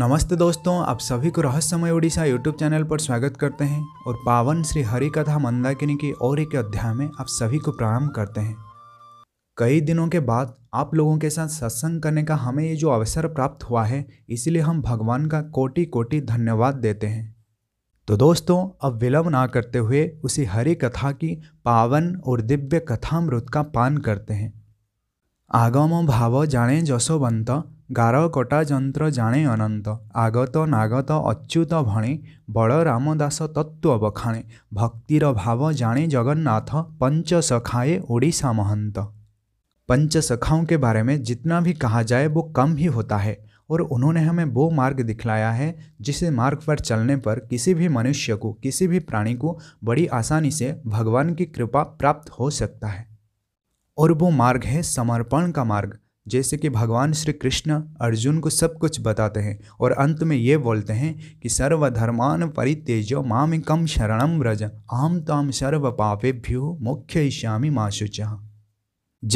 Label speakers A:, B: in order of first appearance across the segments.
A: नमस्ते दोस्तों आप सभी को रहस्यमय उड़ीसा यूट्यूब चैनल पर स्वागत करते हैं और पावन श्री हरि कथा मंदाकिनी की और एक अध्याय में आप सभी को प्रारंभ करते हैं कई दिनों के बाद आप लोगों के साथ सत्संग करने का हमें ये जो अवसर प्राप्त हुआ है इसलिए हम भगवान का कोटि कोटि धन्यवाद देते हैं तो दोस्तों अब विलम्ब ना करते हुए उसी हरि कथा की पावन और दिव्य कथामृत का पान करते हैं आगम भाव जाणे ଯଶୋବନ୍ତ गार कटा जंत्र जाणे अनंत आगत नागत अच्युत भणे ବଳରାମ ଦାସ तत्व बखाणे भक्तिर भाव जाणे जगन्नाथ पंच सखाए ओडिशा महंत पंच सखाओं के बारे में जितना भी कहा जाए वो कम ही होता है और उन्होंने हमें वो मार्ग दिखलाया है जिसे मार्ग पर चलने पर किसी भी मनुष्य को किसी भी प्राणी को बड़ी आसानी से भगवान की कृपा प्राप्त हो सकता है और वो मार्ग है समर्पण का मार्ग जैसे कि भगवान श्री कृष्ण अर्जुन को सब कुछ बताते हैं और अंत में ये बोलते हैं कि सर्वधर्मान परितेजो माम कम शरणम व्रज आम ताम सर्व पापेभ्यो मुख्य ईश्यामी माशुचा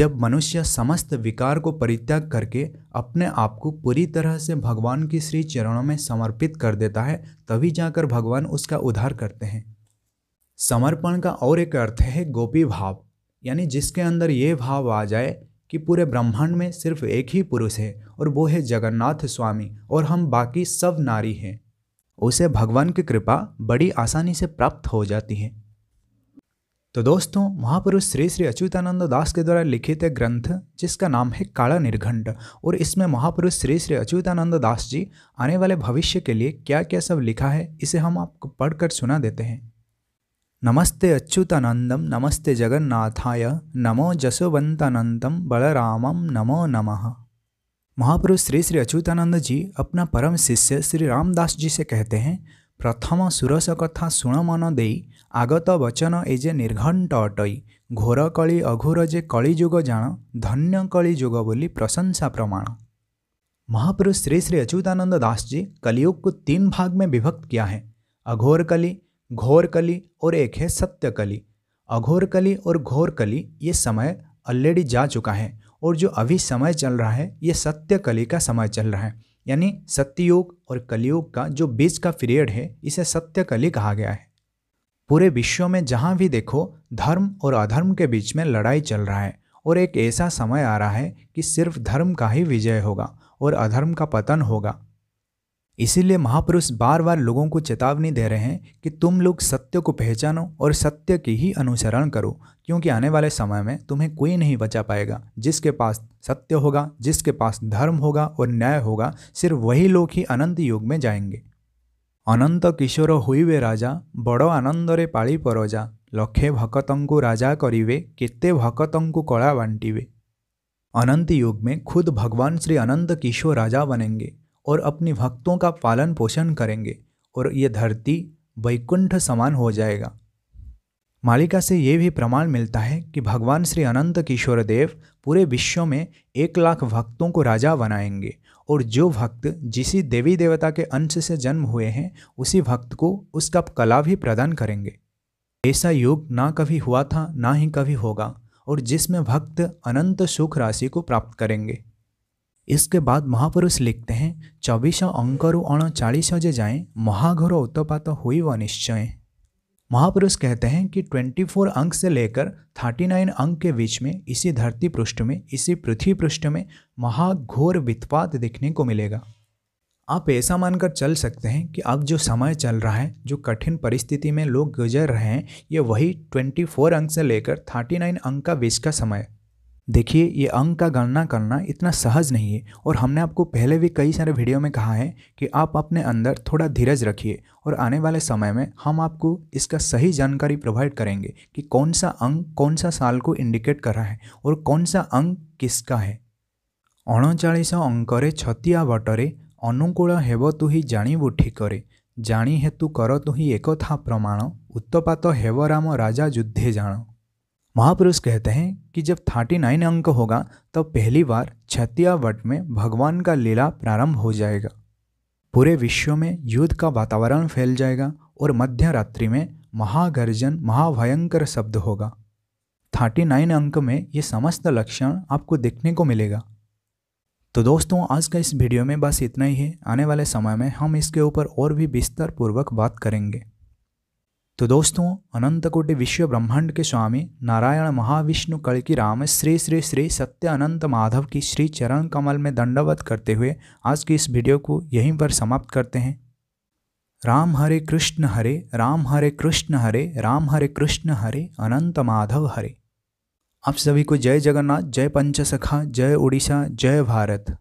A: जब मनुष्य समस्त विकार को परित्याग करके अपने आप को पूरी तरह से भगवान की श्री चरणों में समर्पित कर देता है तभी जाकर भगवान उसका उद्धार करते हैं समर्पण का और एक अर्थ है गोपी भाव यानी जिसके अंदर ये भाव आ जाए कि पूरे ब्रह्मांड में सिर्फ एक ही पुरुष है और वो है जगन्नाथ स्वामी और हम बाकी सब नारी हैं उसे भगवान की कृपा बड़ी आसानी से प्राप्त हो जाती है तो दोस्तों महापुरुष श्री श्री अच्युतानंद दास के द्वारा लिखित एक ग्रंथ जिसका नाम है काला निर्घंट और इसमें महापुरुष श्री श्री अच्युतानंद दास जी आने वाले भविष्य के लिए क्या क्या सब लिखा है इसे हम आपको पढ़कर सुना देते हैं नमस्ते अच्युतानंदम नमस्ते जगन्नाथाय नमो जसवंतानंदम बलरामम नमो नमः महापुरुष श्री श्री अच्युतानंद जी अपना परम शिष्य श्री रामदास जी से कहते हैं प्रथम सुरस कथा सुण मन दे आगत वचन एजे निर्घंट अटई घोर कली अघोर जे कलिजुग जाण धन्य युग बोली प्रशंसा प्रमाण महापुरुष श्री श्री अच्युतानंद दास जी कलियुग को तीन भाग में विभक्त किया है अघोर कली घोरकली और एक है सत्यकली अघोरकली और घोरकली ये समय ऑलरेडी जा चुका है और जो अभी समय चल रहा है ये सत्यकली का समय चल रहा है यानी सत्ययुग और कलयुग का जो बीच का पीरियड है इसे सत्यकली कहा गया है पूरे विश्व में जहाँ भी देखो धर्म और अधर्म के बीच में लड़ाई चल रहा है और एक ऐसा समय आ रहा है कि सिर्फ धर्म का ही विजय होगा और अधर्म का पतन होगा इसीलिए महापुरुष बार बार लोगों को चेतावनी दे रहे हैं कि तुम लोग सत्य को पहचानो और सत्य की ही अनुसरण करो क्योंकि आने वाले समय में तुम्हें कोई नहीं बचा पाएगा जिसके पास सत्य होगा जिसके पास धर्म होगा और न्याय होगा सिर्फ वही लोग ही अनंत युग में जाएंगे अनंत किशोर हुई वे राजा बड़ रे पाड़ी परोजा लक्षे भकत को राजा करिवे केते भकत को कला बांटिवे अनंत युग में खुद भगवान श्री अनंत किशोर राजा बनेंगे और अपनी भक्तों का पालन पोषण करेंगे और ये धरती वैकुंठ समान हो जाएगा मालिका से ये भी प्रमाण मिलता है कि भगवान श्री अनंत किशोर देव पूरे विश्व में एक लाख भक्तों को राजा बनाएंगे और जो भक्त जिसी देवी देवता के अंश से जन्म हुए हैं उसी भक्त को उसका कला भी प्रदान करेंगे ऐसा योग ना कभी हुआ था ना ही कभी होगा और जिसमें भक्त अनंत सुख राशि को प्राप्त करेंगे इसके बाद महापुरुष लिखते हैं चौबीस अंकरु अणचालीस जे जाएं महाघोर उत्पात हुई व निश्चय महापुरुष कहते हैं कि 24 अंक से लेकर 39 अंक के बीच में इसी धरती पृष्ठ में इसी पृथ्वी पृष्ठ में महाघोर वित्पात देखने को मिलेगा आप ऐसा मानकर चल सकते हैं कि अब जो समय चल रहा है जो कठिन परिस्थिति में लोग गुजर रहे हैं ये वही 24 अंक से लेकर 39 अंक का बीच का समय देखिए ये अंक का गणना करना इतना सहज नहीं है और हमने आपको पहले भी कई सारे वीडियो में कहा है कि आप अपने अंदर थोड़ा धीरज रखिए और आने वाले समय में हम आपको इसका सही जानकारी प्रोवाइड करेंगे कि कौन सा अंक कौन सा साल को इंडिकेट कर रहा है और कौन सा अंक किसका है ଅଣଚାଳିଶ ଅଙ୍କରେ ଛତିଆ ବଟରେ ଅନୁକୂଳ ହେବ ତୁହି ଜାଣିବୁ जाणी हेतु कर तु ही एक प्रमाण उत्तपात हेब राम राजा युद्धे जाण महापुरुष कहते हैं कि जब थर्टी नाइन अंक होगा तब तो पहली बार छतियावट में भगवान का लीला प्रारंभ हो जाएगा पूरे विश्व में युद्ध का वातावरण फैल जाएगा और मध्य रात्रि में महागर्जन महाभयंकर शब्द होगा थर्टी नाइन अंक में ये समस्त लक्षण आपको देखने को मिलेगा तो दोस्तों आज का इस वीडियो में बस इतना ही है आने वाले समय में हम इसके ऊपर और भी विस्तार पूर्वक बात करेंगे तो दोस्तों अनंत कोटि विश्व ब्रह्मांड के स्वामी नारायण महाविष्णु कल की राम श्री श्री श्री सत्य अनंत माधव की श्री चरण कमल में दंडवत करते हुए आज की इस वीडियो को यहीं पर समाप्त करते हैं राम हरे कृष्ण हरे राम हरे कृष्ण हरे राम हरे कृष्ण हरे अनंत माधव हरे आप सभी को जय जगन्नाथ जय पंचसखा जय उड़ीसा जय भारत